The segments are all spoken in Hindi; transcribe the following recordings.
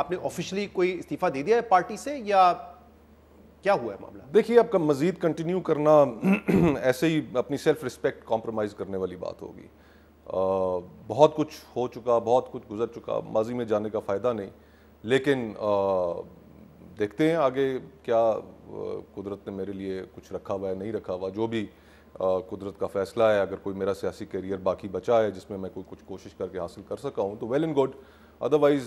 आपने ऑफिशियली कोई इस्तीफा दे दिया है पार्टी से या क्या हुआ है मामला देखिए आपका मजीद कंटिन्यू करना ऐसे ही अपनी सेल्फ रिस्पेक्ट कॉम्प्रोमाइज़ करने वाली बात होगी बहुत कुछ हो चुका बहुत कुछ गुजर चुका माजी में जाने का फ़ायदा नहीं लेकिन आ, देखते हैं आगे क्या कुदरत ने मेरे लिए कुछ रखा हुआ है नहीं रखा हुआ जो भी कुदरत का फ़ैसला है अगर कोई मेरा सियासी करियर बाकी बचा है जिसमें मैं कोई कुछ कोशिश करके हासिल कर सका हूँ तो वेल एंड गुड अदरवाइज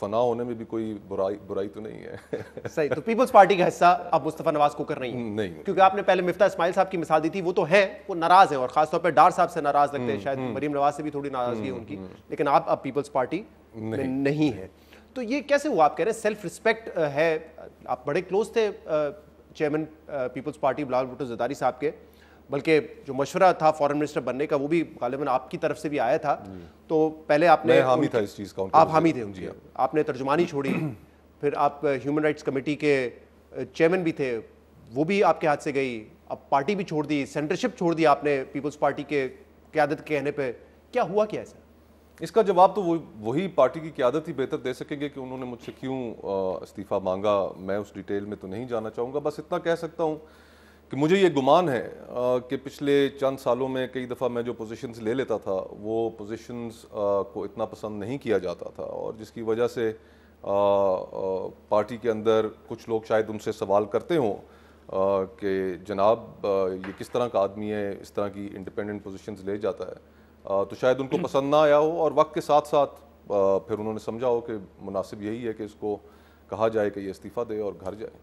फना uh, होने में भी कोई बुराई बुराई तो नहीं है सही तो पीपल्स पार्टी का हिस्सा अब मुस्तफ़ा नवाज को कर रही है नहीं क्योंकि आपने पहले मिफ्ता इस्माइल साहब की मिसाल दी थी वो तो है वो नाराज़ है और ख़ासतौर पर डार साहब से नाराज़ लगते हैं हम्म, शायद हम्म। मरीम नवाज से भी थोड़ी नाराज़गी है हम्म, उनकी लेकिन आप अब पीपल्स पार्टी नहीं है तो ये कैसे हुआ आप कह रहे हैं सेल्फ रिस्पेक्ट uh, है आप बड़े क्लोज थे chairman Peoples Party Bilawal Bhutto Zardari साहब के बल्कि जो मशवरा था फॉरेन मिनिस्टर बनने का वो भी गालिबा आपकी तरफ से भी आया था हम्म। तो पहले आपने हामी था इस चीज़ का आप हामी थे उनकी आपने तर्जुमानी छोड़ी फिर आप ह्यूमन राइट्स कमेटी के चेयरमैन भी थे वो भी आपके हाथ से गई अब पार्टी भी छोड़ दी सेंटरशिप छोड़ दी आपने पीपल्स पार्टी के क्यादत कहने पर क्या हुआ क्या ऐसा इसका जवाब तो वो वही पार्टी की क्यादत ही बेहतर दे सकेंगे कि उन्होंने मुझसे क्यों इस्तीफ़ा मांगा मैं उस डिटेल में तो नहीं जाना चाहूँगा बस इतना कह सकता हूँ कि मुझे ये गुमान है कि पिछले चंद सालों में कई दफ़ा मैं जो पोजीशंस ले लेता था वो पोजीशंस को इतना पसंद नहीं किया जाता था और जिसकी वजह से पार्टी के अंदर कुछ लोग शायद उनसे सवाल करते हों कि जनाब ये किस तरह का आदमी है इस तरह की इंडिपेंडेंट पोजीशंस ले जाता है तो शायद उनको हम्म। पसंद ना आया हो और वक्त के साथ साथ फिर उन्होंने समझा हो कि मुनासिब यही है कि इसको कहा जाए कि ये इस्तीफ़ा दे और घर जाए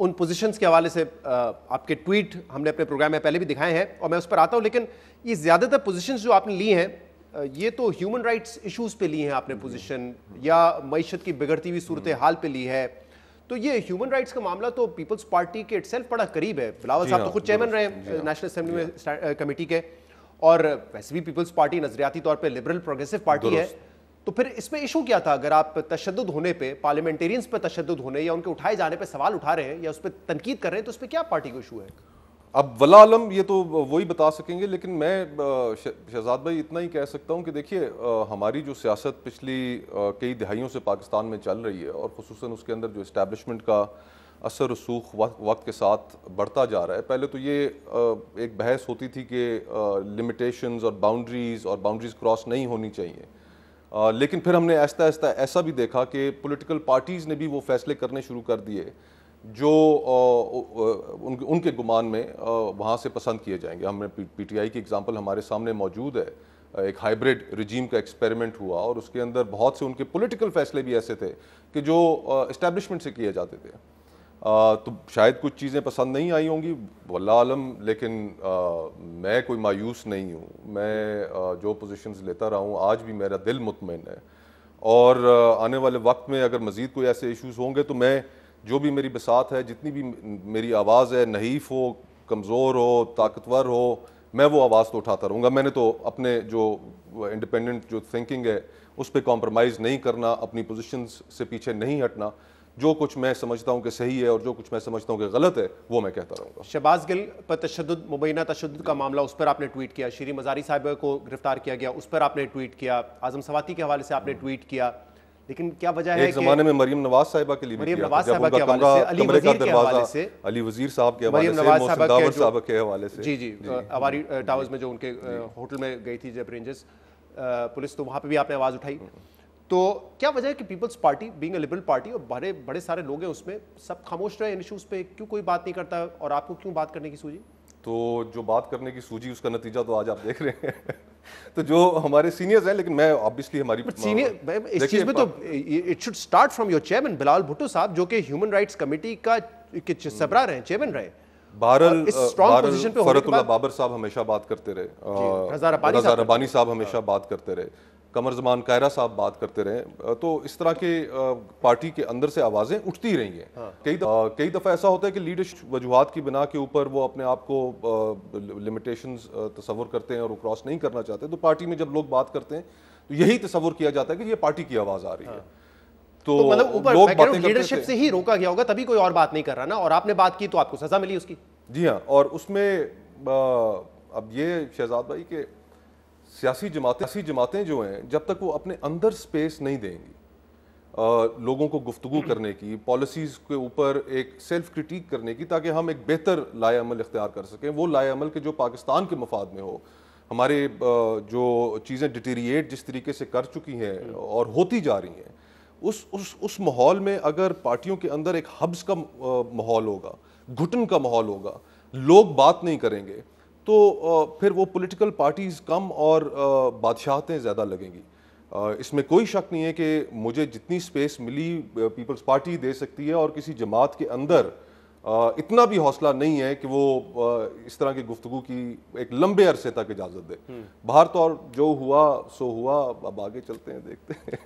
उन पोजीशंस के हवाले से आपके ट्वीट हमने अपने प्रोग्राम में पहले भी दिखाए हैं और मैं उस पर आता हूँ लेकिन ये ज़्यादातर पोजीशंस जो आपने ली हैं ये तो ह्यूमन राइट्स इश्यूज़ पे ली हैं आपने पोजीशन या मीशत की बिगड़ती हुई सूरत हम्म। हाल पे ली है तो ये ह्यूमन राइट्स का मामला तो पीपल्स पार्टी के इट बड़ा करीब है बिलावल साहब तो हाँ, खुद चेयरमैन रहे नेशनल असम्बली हाँ। में कमेटी हाँ। के और वैसे भी पीपल्स पार्टी नजरियाती तौर पर लिबरल प्रोग्रेसिव पार्टी है तो फिर इसमें इशू क्या था अगर आप तशद होने पर पार्लियामेंटेरियंस पर तशद होने या उनके उठाए जाने पर सवाल उठा रहे हैं या उस पर तनकीद कर रहे हैं तो उस पर क्या पार्टी को इशू है अब वला आलम ये तो वही बता सकेंगे लेकिन मैं शहजाद भाई इतना ही कह सकता हूँ कि देखिए हमारी जो सियासत पिछली कई दहाइयों से पाकिस्तान में चल रही है और खसूस उसके अंदर जो इस्टेबलिशमेंट का असर रसूख वक्त वक्त के साथ बढ़ता जा रहा है पहले तो ये एक बहस होती थी कि लिमिटेशंस और बाउंड्रीज़ और बाउंड्रीज़ क्रॉस नहीं होनी चाहिए लेकिन फिर हमने आहिस्ता आहिस्ता ऐसा भी देखा कि पॉलिटिकल पार्टीज़ ने भी वो फैसले करने शुरू कर दिए जो उनके उनके गुमान में वहाँ से पसंद किए जाएंगे हमने पीटीआई की एग्ज़ाम्पल हमारे सामने मौजूद है एक हाइब्रिड रिजीम का एक्सपेरिमेंट हुआ और उसके अंदर बहुत से उनके पॉलिटिकल फैसले भी ऐसे थे कि जो इस्टेब्लिशमेंट से किए जाते थे तो शायद कुछ चीज़ें पसंद नहीं आई होंगी वल्ला आलम लेकिन आ, मैं कोई मायूस नहीं हूँ मैं आ, जो पोजीशंस लेता रहा हूँ आज भी मेरा दिल मुतमिन है और आ, आने वाले वक्त में अगर मज़ीद कोई ऐसे इश्यूज होंगे तो मैं जो भी मेरी बसात है जितनी भी मेरी आवाज़ है नहीफ हो कमज़ोर हो ताकतवर हो मैं वो आवाज़ तो उठाता रहूँगा मैंने तो अपने जो इंडिपेंडेंट जो थिंकिंग है उस पर कॉम्प्रोमाइज़ नहीं करना अपनी पोजिशन से पीछे नहीं हटना जो कुछ मैं समझता हूँ कि सही है और जो कुछ मैं समझता हूँ कि गलत है वो मैं कहता रहूँगा शहबाज गिल पर तशद मुबैना तशद का मामला उस पर आपने ट्वीट किया श्री मजारी साहब को गिरफ्तार किया गया उस पर आपने ट्वीट किया आजम सवाती के हवाले से आपने ट्वीट किया लेकिन क्या वजह है एक जमाने में मरियम नवाज साहिबा के लिए मरियम नवाज साहिबा के हवाले से अली वजीर से अली वजीर साहब के हवाले से मोहसिन साहब के हवाले से जी जी हमारी टावर्स में जो उनके होटल में गई थी जब रेंजर्स पुलिस तो वहाँ पे भी आपने आवाज़ उठाई तो क्या वजह है कि people's party being a liberal party और बड़े बड़े सारे लोग हैं उसमें सब खामोश रहे इन इशूज़ पे क्यों कोई बात नहीं करता और आपको क्यों बात करने की सूझी तो जो बात करने की सूझी उसका नतीजा तो आज आप देख रहे हैं तो जो हमारे सीनियर्स हैं लेकिन मैं ऑब्वियसली हमारी सीनियर इस चीज़ में तो it should start from your chairman Bilal Bhutto साहब जो कि ह्यूमन राइट्स कमेटी का सबरा रहे चेयरमैन रहे बहरल फरतुल्ला बाबर साहब हमेशा बात करते रहे रजा रबानी साहब हमेशा बात करते रहे कमर जमान कायरा साहब बात करते रहे तो इस तरह के पार्टी के अंदर से आवाज़ें उठती रही हैं हाँ। कई दफ़ा कई दफ़ा ऐसा होता है कि लीडरशिप वजूहत की बिना के ऊपर वो अपने आप को लिमिटेशन तस्वर करते हैं और क्रॉस नहीं करना चाहते तो पार्टी में जब लोग बात करते हैं तो यही तस्वर किया जाता है कि ये पार्टी की आवाज़ आ रही है हाँ। तो, तो मतलब ऊपर लीडरशिप से ही रोका गया होगा तभी कोई और बात नहीं कर रहा ना और आपने बात की तो आपको सजा मिली उसकी जी हाँ और उसमें अब ये शहजाद भाई के सियासी जमातें ऐसी जमातें जो हैं जब तक वो अपने अंदर स्पेस नहीं देंगी आ, लोगों को गुफ्तु करने की पॉलिसीज़ के ऊपर एक सेल्फ क्रिटिक करने की ताकि हम एक बेहतर लाएमल इख्तियार कर सकें वो लाएमल के जो पाकिस्तान के मफाद में हो हमारे जो चीज़ें डिटेरिएट जिस तरीके से कर चुकी हैं और होती जा रही हैं उस उस उस माहौल में अगर पार्टियों के अंदर एक हब्स का माहौल होगा घुटन का माहौल होगा लोग बात नहीं करेंगे तो फिर वो पॉलिटिकल पार्टीज़ कम और बादशाहतें ज़्यादा लगेंगी इसमें कोई शक नहीं है कि मुझे जितनी स्पेस मिली पीपल्स पार्टी दे सकती है और किसी जमात के अंदर इतना भी हौसला नहीं है कि वो इस तरह की गुफ्तु की एक लंबे अरसे तक इजाज़त दे हम्म। बाहर तो और जो हुआ सो हुआ अब आगे चलते हैं देखते हैं